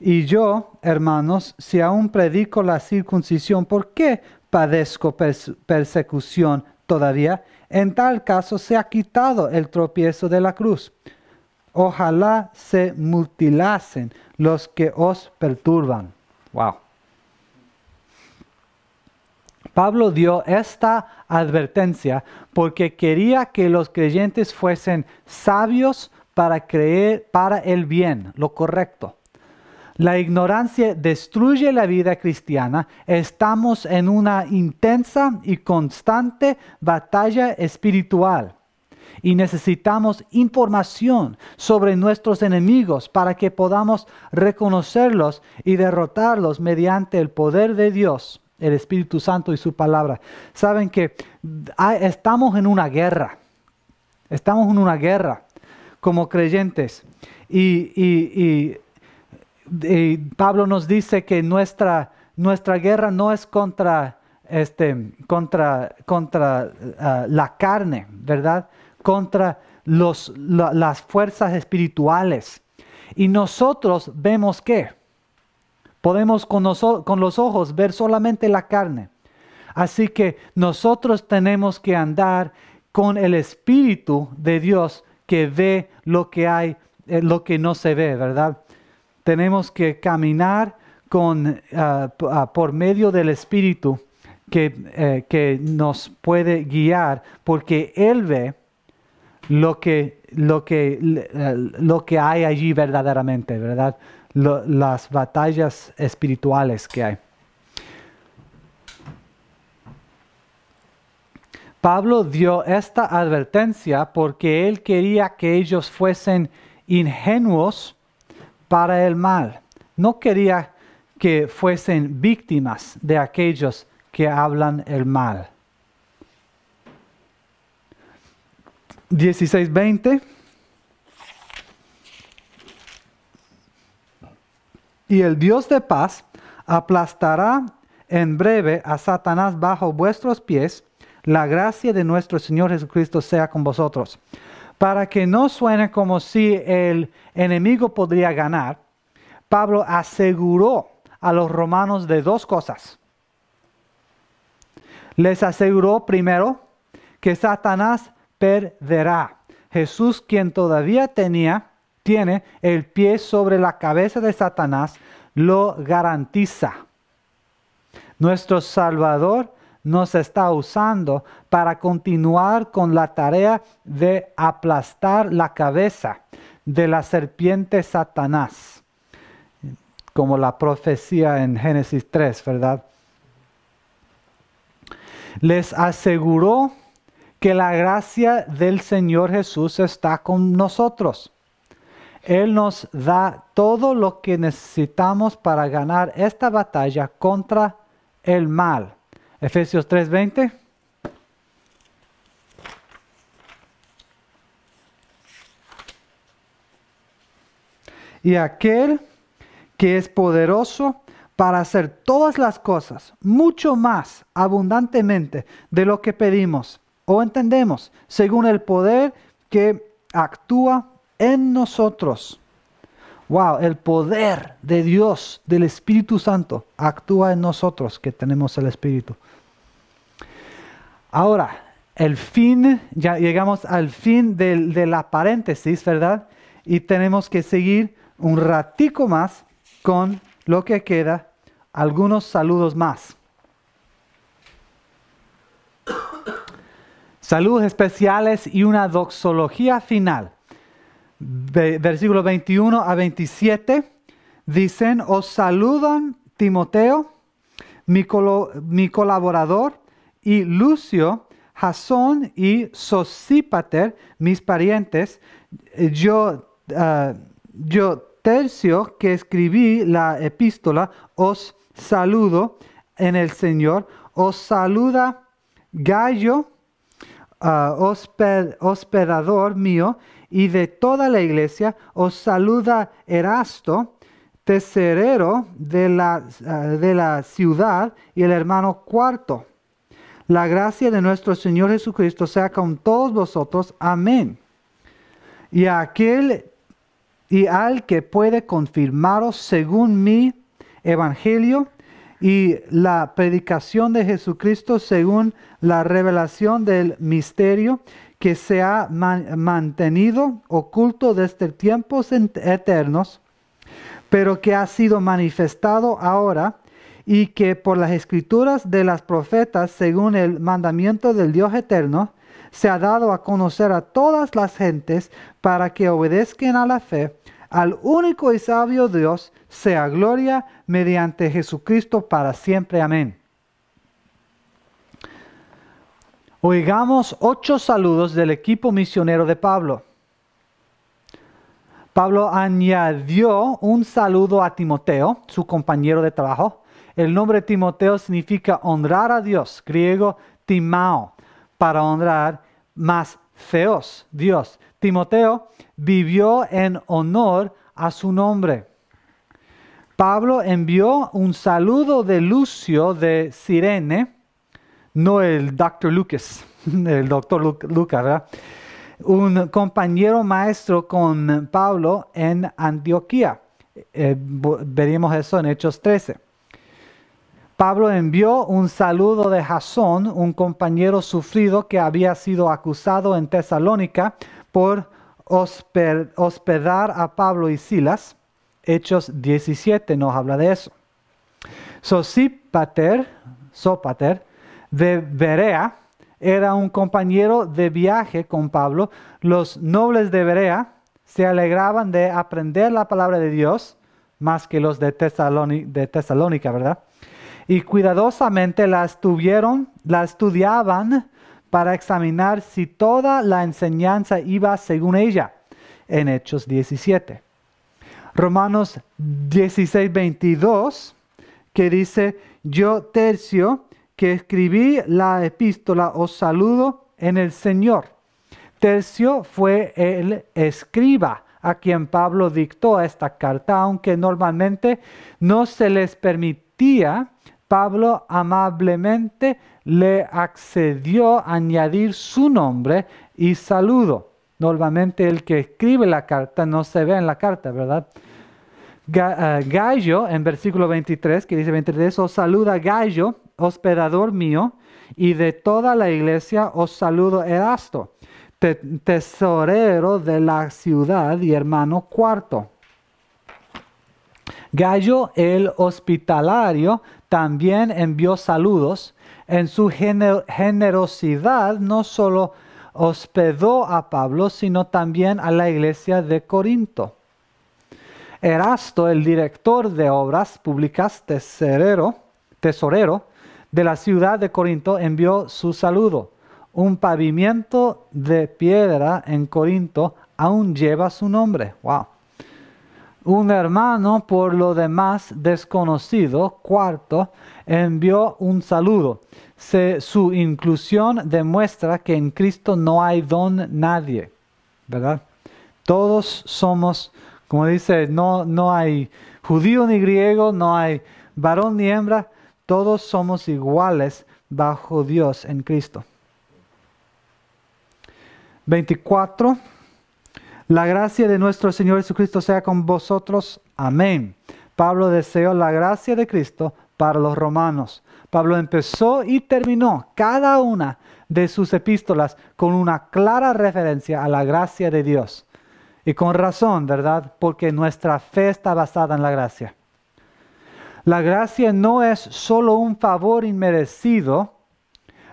Y yo, hermanos, si aún predico la circuncisión, ¿por qué padezco persecución todavía? En tal caso se ha quitado el tropiezo de la cruz. Ojalá se mutilasen los que os perturban. Wow. Pablo dio esta advertencia porque quería que los creyentes fuesen sabios para creer para el bien, lo correcto. La ignorancia destruye la vida cristiana. Estamos en una intensa y constante batalla espiritual. Y necesitamos información sobre nuestros enemigos para que podamos reconocerlos y derrotarlos mediante el poder de Dios el Espíritu Santo y su palabra. Saben que ah, estamos en una guerra. Estamos en una guerra como creyentes. Y, y, y, Pablo nos dice que nuestra, nuestra guerra no es contra, este, contra, contra ah, la carne, ¿verdad? Contra los, las fuerzas espirituales. Y nosotros vemos que Podemos con, los ojos ver solamente la carne. Así que nosotros tenemos que andar con el Espíritu de Dios que ve lo que hay, eh, lo que no se ve, ¿verdad? Tenemos que caminar con, ah, ah, por medio del Espíritu eh, que, nos puede guiar, porque Él ve lo que, lo que eh, hay allí verdaderamente, ¿verdad? las batallas espirituales que hay. Pablo dio esta advertencia porque él quería que ellos fuesen ingenuos para el mal. No quería que fuesen víctimas de aquellos que hablan el mal. 16.20 y el Dios de paz aplastará en breve a Satanás bajo vuestros pies. La gracia de nuestro Señor Jesucristo sea con vosotros. Para que no suene como si el enemigo podría ganar, Pablo aseguró a los romanos de dos cosas. Les aseguró primero que Satanás perderá. Jesús, quien todavía tenía tiene el pie sobre la cabeza de Satanás lo garantiza. Nuestro Salvador nos está usando para continuar con la tarea de aplastar la cabeza de la serpiente Satanás, como la profecía en Génesis 3, ¿verdad? Les aseguró que la gracia del Señor Jesús está con nosotros él nos da todo lo que necesitamos para ganar esta batalla contra el mal. Efesios 3:20. Y aquel que es poderoso para hacer todas las cosas, mucho más abundantemente de lo que pedimos o entendemos, según el poder que actúa en nosotros. Wow, el poder de Dios, del Espíritu Santo, actúa en nosotros que tenemos el Espíritu. Ahora, el fin, ya llegamos al fin de, la paréntesis, ¿verdad? Y tenemos que seguir un ratico más con lo que queda, algunos saludos más. Saludos especiales y una doxología final versículos 21 a 27, dicen, os saludan Timoteo, mi, colaborador, y Lucio, Jasón y Sosípater, mis parientes, yo, ah, yo tercio que escribí la epístola, os saludo en el Señor, os saluda Gallo, hospedador ah, mío, y de toda la iglesia, os saluda Erasto, tesorero de la, eh, de la ciudad, y el hermano cuarto. La gracia de nuestro Señor Jesucristo sea con todos vosotros. Amén. Y aquel y al que puede confirmaros según mi evangelio y la predicación de Jesucristo según la revelación del misterio que se ha mantenido oculto desde tiempos eternos, pero que ha sido manifestado ahora y que por las escrituras de las profetas, según el mandamiento del Dios eterno, se ha dado a conocer a todas las gentes para que obedezcan a la fe. Al único y sabio Dios sea gloria mediante Jesucristo para siempre. Amén. Oigamos ocho saludos del equipo misionero de Pablo. Pablo añadió un saludo a Timoteo, su compañero de trabajo. El nombre Timoteo significa honrar a Dios, griego timao, para honrar más feos, Dios. Timoteo vivió en honor a su nombre. Pablo envió un saludo de Lucio de Sirene no el Dr. Lucas, el doctor Lucas, ¿verdad? Un compañero maestro con Pablo en Antioquía. Eh, veríamos eso en Hechos 13. Pablo envió un saludo de Jasón, un compañero sufrido que había sido acusado en Tesalónica por hospedar a Pablo y Silas. Hechos 17 nos habla de eso. Sosipater, Sopater de Berea era un compañero de viaje con Pablo. Los nobles de Berea se alegraban de aprender la palabra de Dios más que los de, Tesalónica, ¿verdad? Y cuidadosamente la, estuvieron, la estudiaban para examinar si toda la enseñanza iba según ella en Hechos 17. Romanos 16, 22, que dice, yo tercio que escribí la epístola os saludo en el Señor. Tercio fue el escriba a quien Pablo dictó esta carta, aunque normalmente no se les permitía, Pablo amablemente le accedió a añadir su nombre y saludo. Normalmente el que escribe la carta no se ve en la carta, ¿verdad? Eh, Gallo, en versículo 23, que dice 23, os saluda Gallo, hospedador mío, y de toda la iglesia os saludo Erasto, tesorero de la ciudad y hermano cuarto. Gallo el hospitalario también envió saludos. En su generosidad no solo hospedó a Pablo, sino también a la iglesia de Corinto. Erasto, el director de obras públicas, tesorero, tesorero de la ciudad de Corinto envió su saludo. Un pavimento de piedra en Corinto aún lleva su nombre. Wow. Un hermano, por lo demás desconocido, cuarto, envió un saludo. Se, su inclusión demuestra que en Cristo no hay don nadie, ¿verdad? Todos somos, como dice, no, no hay judío ni griego, no hay varón ni hembra, todos somos iguales bajo Dios en Cristo. 24. La gracia de nuestro Señor Jesucristo sea con vosotros. Amén. Pablo deseó la gracia de Cristo para los romanos. Pablo empezó y terminó cada una de sus epístolas con una clara referencia a la gracia de Dios. Y con razón, ¿verdad? Porque nuestra fe está basada en la gracia. La gracia no es solo un favor inmerecido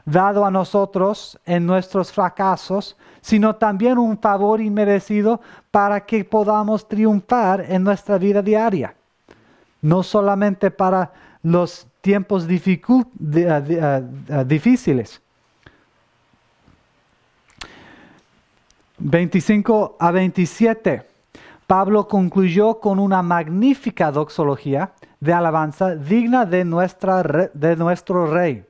dado a nosotros en nuestros fracasos, sino también un favor inmerecido para que podamos triunfar en nuestra vida diaria. No solamente para los tiempos ah, ah, ah, difíciles. 25 a 27. Pablo concluyó con una magnífica doxología de alabanza digna de, de nuestro rey.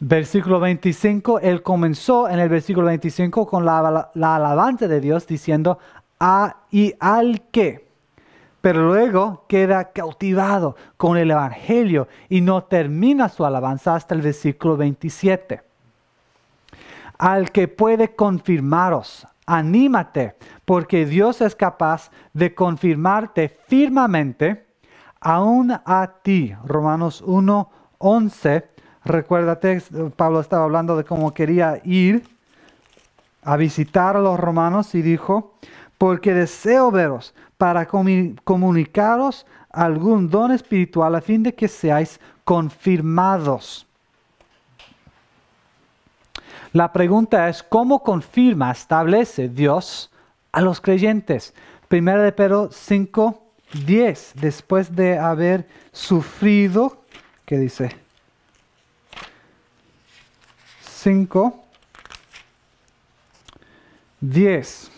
Versículo 25, él comenzó en el versículo 25 con la, la alabanza de Dios diciendo, a ah, y al que pero luego queda cautivado con el Evangelio y no termina su alabanza hasta el versículo 27. Al que puede confirmaros anímate, porque Dios es capaz de confirmarte firmemente aún a ti. Romanos 1, 11. Recuérdate, Pablo estaba hablando de cómo quería ir a visitar a los romanos y dijo, porque deseo veros para comunicaros algún don espiritual a fin de que seáis confirmados. La pregunta es, ¿cómo confirma, establece Dios a los creyentes? Primera de Pedro 5, 10, después de haber sufrido, ¿qué dice? 5, 10.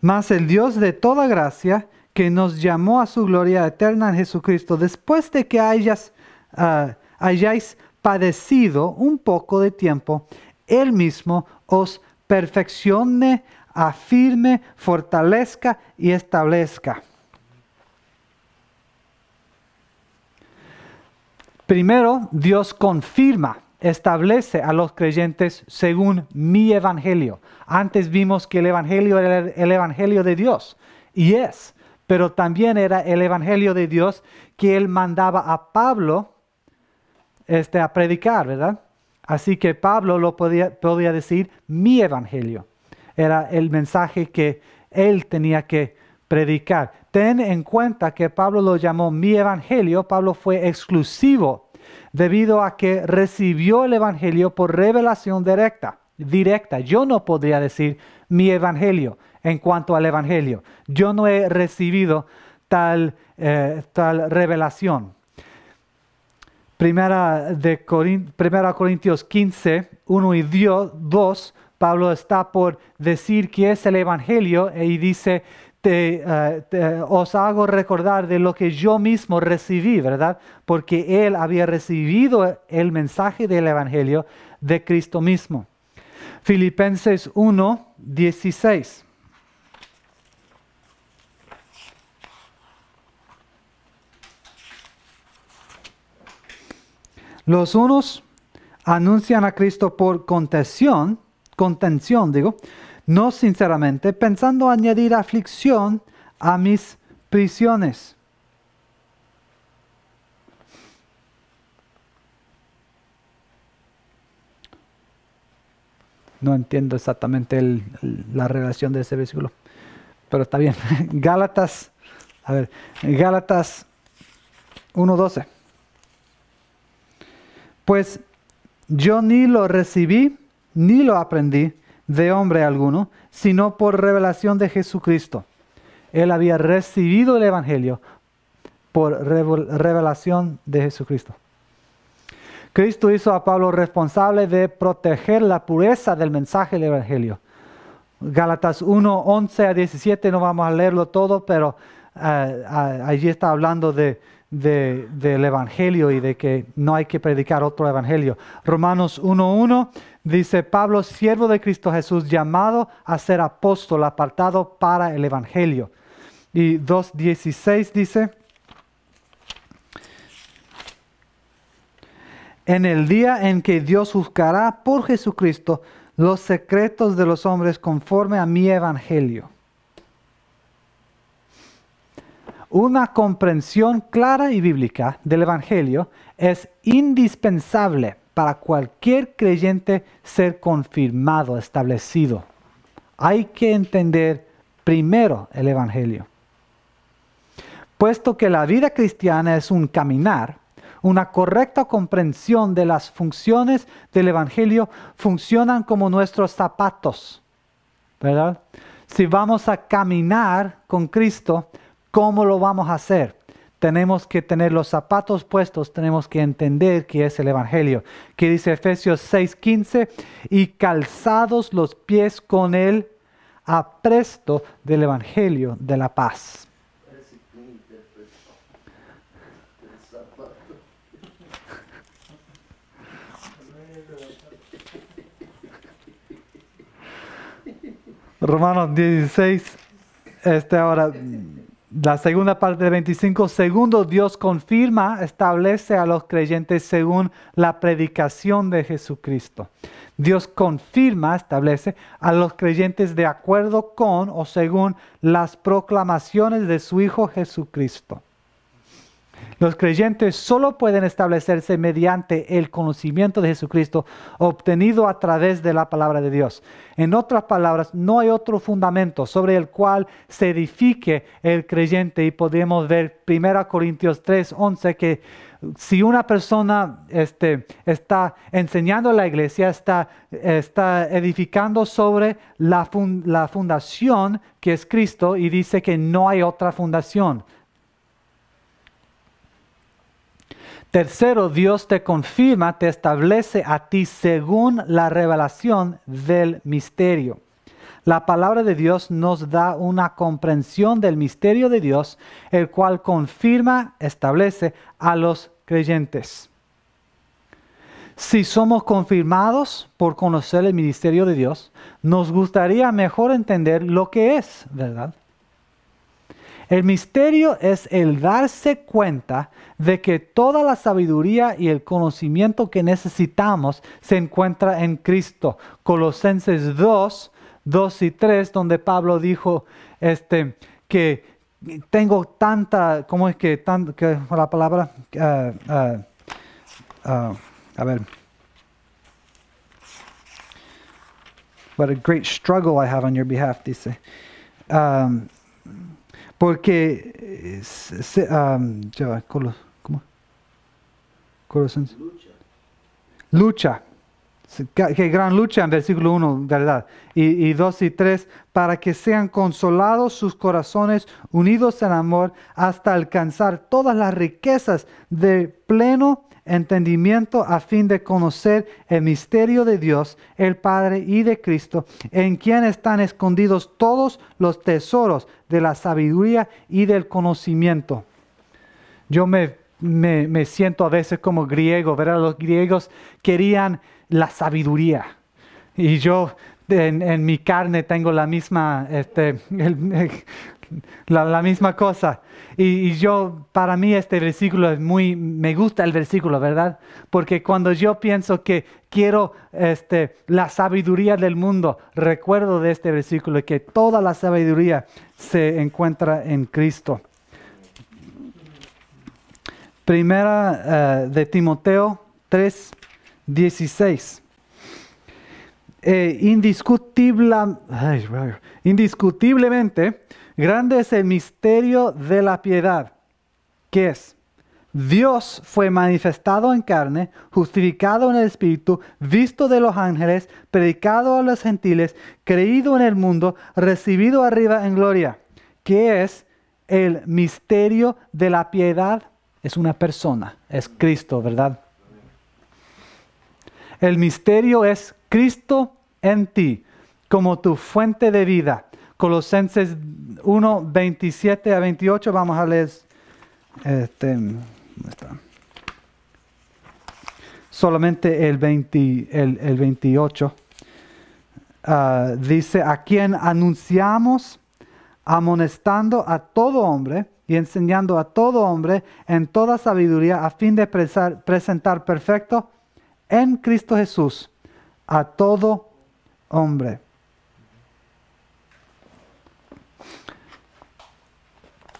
Más el Dios de toda gracia, que nos llamó a su gloria eterna en Jesucristo, después de que hayas, ah, hayáis padecido un poco de tiempo, él mismo os perfeccione, afirme, fortalezca y establezca. Primero, Dios confirma, establece a los creyentes según mi evangelio. Antes vimos que el evangelio era el evangelio de Dios y es, pero también era el evangelio de Dios que él mandaba a Pablo este, a predicar, ¿verdad? Así que Pablo lo podía, decir mi evangelio. Era el mensaje que él tenía que predicar. Ten en cuenta que Pablo lo llamó mi evangelio. Pablo fue exclusivo debido a que recibió el evangelio por revelación directa. Directa. Yo no podría decir mi evangelio en cuanto al evangelio. Yo no he recibido tal, eh, tal revelación. Primera, de Corintios 15, 1 y 2, Pablo está por decir que es el Evangelio e y dice, eh, te, os hago recordar de lo que yo mismo recibí, ¿verdad? Porque él había recibido el mensaje del Evangelio de Cristo mismo. Filipenses 1, 16. Los unos anuncian a Cristo por contención, contención digo, no sinceramente, pensando añadir aflicción a mis prisiones. No entiendo exactamente la relación de ese versículo, pero está bien. Gálatas, a ver, Gálatas 1.12. Pues yo ni lo recibí, ni lo aprendí de hombre alguno, sino por revelación de Jesucristo. Él había recibido el Evangelio por revelación de Jesucristo. Cristo hizo a Pablo responsable de proteger la pureza del mensaje del Evangelio. Gálatas 1, 11 a 17, no vamos a leerlo todo, pero eh, allí está hablando de, del Evangelio y de que no hay que predicar otro Evangelio. Romanos 1.1 dice, Pablo, siervo de Cristo Jesús, llamado a ser apóstol, apartado para el Evangelio. Y 2.16 dice, en el día en que Dios juzgará por Jesucristo los secretos de los hombres conforme a mi Evangelio Una comprensión clara y bíblica del Evangelio es indispensable para cualquier creyente ser confirmado, establecido. Hay que entender primero el Evangelio. Puesto que la vida cristiana es un caminar, una correcta comprensión de las funciones del Evangelio funcionan como nuestros zapatos, ¿verdad? Si vamos a caminar con Cristo, ¿Cómo lo vamos a hacer? Tenemos que tener los zapatos puestos, tenemos que entender qué es el Evangelio. Que dice Efesios 6:15, y calzados los pies con a apresto del Evangelio de la paz. Romanos 16, este ahora la segunda parte del 25, segundo, Dios confirma, establece a los creyentes según la predicación de Jesucristo. Dios confirma, establece a los creyentes de acuerdo con o según las proclamaciones de su Hijo Jesucristo. Los creyentes solo pueden establecerse mediante el conocimiento de Jesucristo obtenido a través de la palabra de Dios. En otras palabras, no hay otro fundamento sobre el cual se edifique el creyente y podemos ver 1 Corintios 3:11 que si una persona este, está enseñando a la iglesia, está, edificando sobre la fundación que es Cristo y dice que no hay otra fundación. Tercero, Dios te confirma, te establece a ti según la revelación del misterio. La palabra de Dios nos da una comprensión del misterio de Dios, el cual confirma, establece a los creyentes. Si somos confirmados por conocer el ministerio de Dios, nos gustaría mejor entender lo que es, ¿verdad? El misterio es el darse cuenta de que toda la sabiduría y el conocimiento que necesitamos se encuentra en Cristo. Colosenses 2, 2 y 3, donde Pablo dijo este, que tengo tanta, ¿cómo es que, tan, que la palabra? Eh, eh, eh, a ver. What a great struggle I have on your behalf, dice. Um, porque, eh, se, Lucha. lucha. Que gran lucha en versículo 1, ¿verdad? Y, y 2 y 3, para que sean consolados sus corazones, unidos en amor, hasta alcanzar todas las riquezas de pleno entendimiento a fin de conocer el misterio de Dios, el Padre y de Cristo, en quien están escondidos todos los tesoros de la sabiduría y del conocimiento. Yo me, siento a veces como griego, ¿verdad? Los griegos querían la sabiduría. Y yo en, en mi carne tengo la misma, este, la, misma cosa. Y, yo, para mí este versículo es muy, me gusta el versículo, ¿verdad? Porque cuando yo pienso que quiero este, la sabiduría del mundo, recuerdo de este versículo que toda la sabiduría se encuentra en Cristo. Primera eh, de Timoteo 3, 16. Eh, indiscutiblemente, Grande es el misterio de la piedad, que es, Dios fue manifestado en carne, justificado en el Espíritu, visto de los ángeles, predicado a los gentiles, creído en el mundo, recibido arriba en gloria, que es el misterio de la piedad. Es una persona, es Cristo, ¿verdad? El misterio es Cristo en ti, como tu fuente de vida. Colosenses 1, 27 a 28. Vamos a leer. Este, Solamente el, el, 28. Ah, dice, a quien anunciamos, amonestando a todo hombre y enseñando a todo hombre en toda sabiduría a fin de presentar perfecto en Cristo Jesús a todo hombre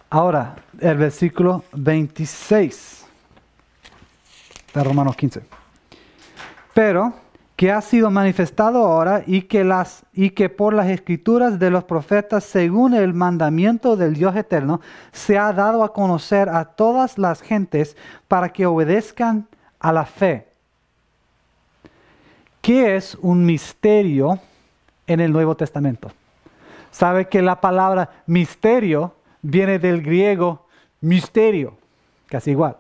Ahora, el versículo 26 de Romanos 15. Pero que ha sido manifestado ahora y que, las, y que por las escrituras de los profetas, según el mandamiento del Dios eterno, se ha dado a conocer a todas las gentes para que obedezcan a la fe. ¿Qué es un misterio en el Nuevo Testamento? Sabe que la palabra misterio viene del griego misterio, casi igual.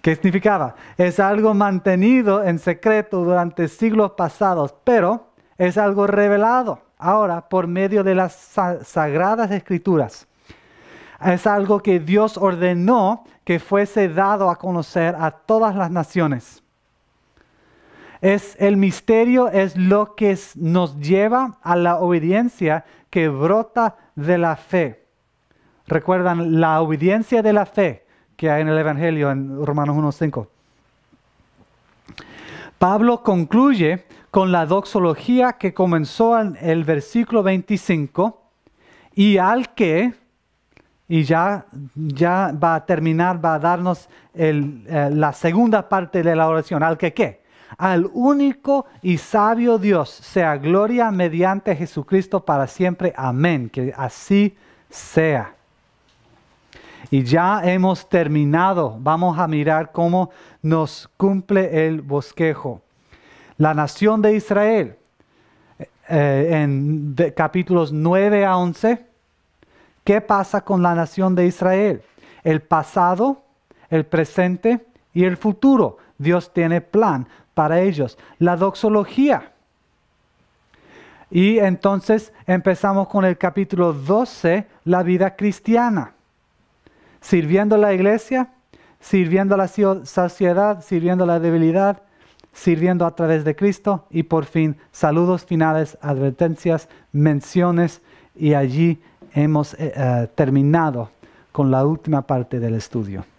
¿Qué significaba? Es algo mantenido en secreto durante siglos pasados, pero es algo revelado ahora por medio de las sagradas escrituras. Es algo que Dios ordenó que fuese dado a conocer a todas las naciones. Es el misterio es lo que nos lleva a la obediencia que brota de la fe. Recuerdan la obediencia de la fe que hay en el Evangelio en Romanos 1.5. Pablo concluye con la doxología que comenzó en el versículo 25 y al que, y ya, ya va a terminar, va a darnos eh, la segunda parte de la oración, al que qué al único y sabio Dios sea gloria mediante Jesucristo para siempre. Amén. Que así sea. Y ya hemos terminado. Vamos a mirar cómo nos cumple el bosquejo. La nación de Israel, eh, en capítulos 9 a 11, ¿qué pasa con la nación de Israel? El pasado, el presente y el futuro. Dios tiene plan para ellos, la doxología. Y entonces empezamos con el capítulo 12, la vida cristiana. Sirviendo a la iglesia, sirviendo a la sociedad, sirviendo a la debilidad, sirviendo a través de Cristo y por fin saludos finales, advertencias, menciones y allí hemos eh, eh, terminado con la última parte del estudio.